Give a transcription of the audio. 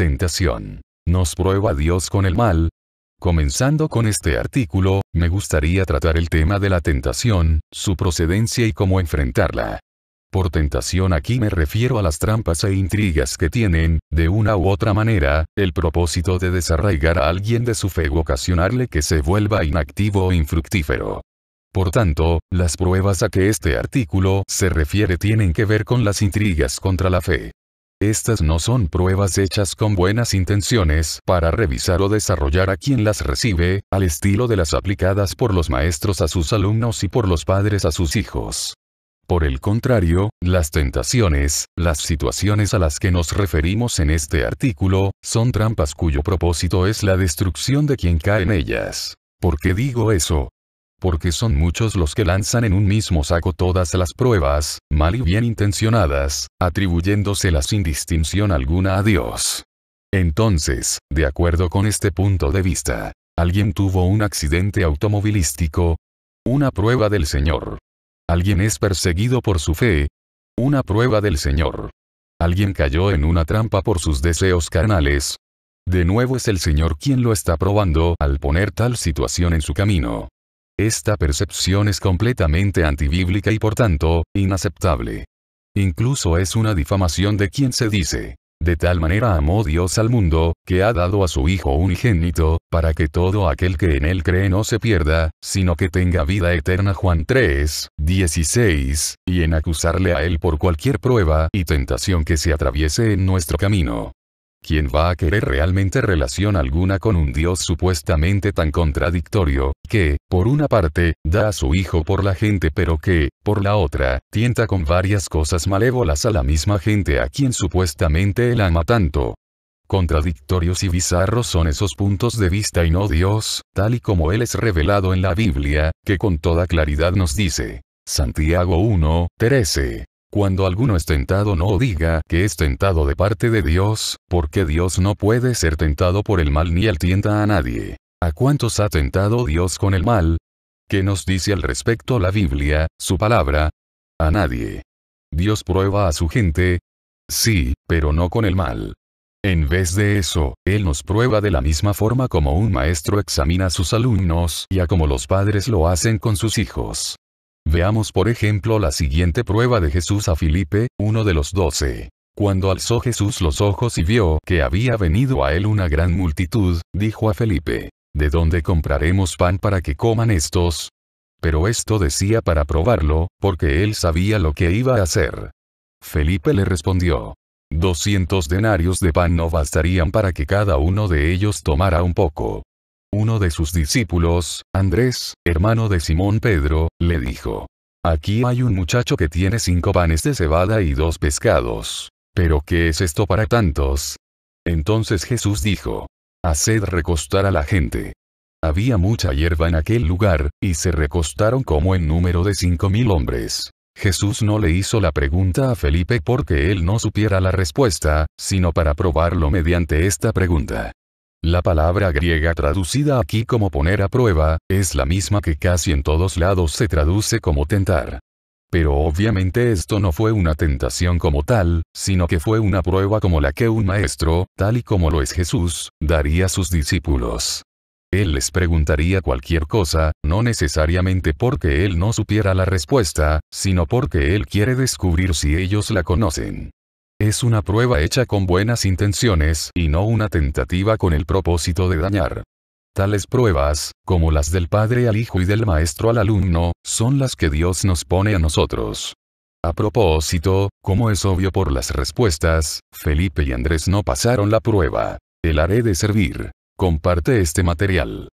tentación. Nos prueba Dios con el mal. Comenzando con este artículo, me gustaría tratar el tema de la tentación, su procedencia y cómo enfrentarla. Por tentación aquí me refiero a las trampas e intrigas que tienen, de una u otra manera, el propósito de desarraigar a alguien de su fe o ocasionarle que se vuelva inactivo o infructífero. Por tanto, las pruebas a que este artículo se refiere tienen que ver con las intrigas contra la fe. Estas no son pruebas hechas con buenas intenciones para revisar o desarrollar a quien las recibe, al estilo de las aplicadas por los maestros a sus alumnos y por los padres a sus hijos. Por el contrario, las tentaciones, las situaciones a las que nos referimos en este artículo, son trampas cuyo propósito es la destrucción de quien cae en ellas. ¿Por qué digo eso? porque son muchos los que lanzan en un mismo saco todas las pruebas, mal y bien intencionadas, atribuyéndoselas sin distinción alguna a Dios. Entonces, de acuerdo con este punto de vista, alguien tuvo un accidente automovilístico, una prueba del Señor. Alguien es perseguido por su fe, una prueba del Señor. Alguien cayó en una trampa por sus deseos carnales. De nuevo es el Señor quien lo está probando al poner tal situación en su camino. Esta percepción es completamente antibíblica y por tanto, inaceptable. Incluso es una difamación de quien se dice, de tal manera amó Dios al mundo, que ha dado a su Hijo unigénito, para que todo aquel que en él cree no se pierda, sino que tenga vida eterna. Juan 3, 16, y en acusarle a él por cualquier prueba y tentación que se atraviese en nuestro camino. ¿Quién va a querer realmente relación alguna con un Dios supuestamente tan contradictorio, que, por una parte, da a su hijo por la gente pero que, por la otra, tienta con varias cosas malévolas a la misma gente a quien supuestamente él ama tanto? Contradictorios y bizarros son esos puntos de vista y no Dios, tal y como Él es revelado en la Biblia, que con toda claridad nos dice. Santiago 1, 13. Cuando alguno es tentado no diga que es tentado de parte de Dios, porque Dios no puede ser tentado por el mal ni él tienta a nadie. ¿A cuántos ha tentado Dios con el mal? ¿Qué nos dice al respecto la Biblia, su palabra? A nadie. Dios prueba a su gente. Sí, pero no con el mal. En vez de eso, Él nos prueba de la misma forma como un maestro examina a sus alumnos y a como los padres lo hacen con sus hijos. Veamos por ejemplo la siguiente prueba de Jesús a Felipe, uno de los doce. Cuando alzó Jesús los ojos y vio que había venido a él una gran multitud, dijo a Felipe, ¿De dónde compraremos pan para que coman estos? Pero esto decía para probarlo, porque él sabía lo que iba a hacer. Felipe le respondió, 200 denarios de pan no bastarían para que cada uno de ellos tomara un poco. Uno de sus discípulos, Andrés, hermano de Simón Pedro, le dijo, Aquí hay un muchacho que tiene cinco panes de cebada y dos pescados. ¿Pero qué es esto para tantos? Entonces Jesús dijo, Haced recostar a la gente. Había mucha hierba en aquel lugar, y se recostaron como en número de cinco mil hombres. Jesús no le hizo la pregunta a Felipe porque él no supiera la respuesta, sino para probarlo mediante esta pregunta. La palabra griega traducida aquí como poner a prueba, es la misma que casi en todos lados se traduce como tentar. Pero obviamente esto no fue una tentación como tal, sino que fue una prueba como la que un maestro, tal y como lo es Jesús, daría a sus discípulos. Él les preguntaría cualquier cosa, no necesariamente porque él no supiera la respuesta, sino porque él quiere descubrir si ellos la conocen. Es una prueba hecha con buenas intenciones y no una tentativa con el propósito de dañar. Tales pruebas, como las del Padre al Hijo y del Maestro al alumno, son las que Dios nos pone a nosotros. A propósito, como es obvio por las respuestas, Felipe y Andrés no pasaron la prueba. El haré de servir. Comparte este material.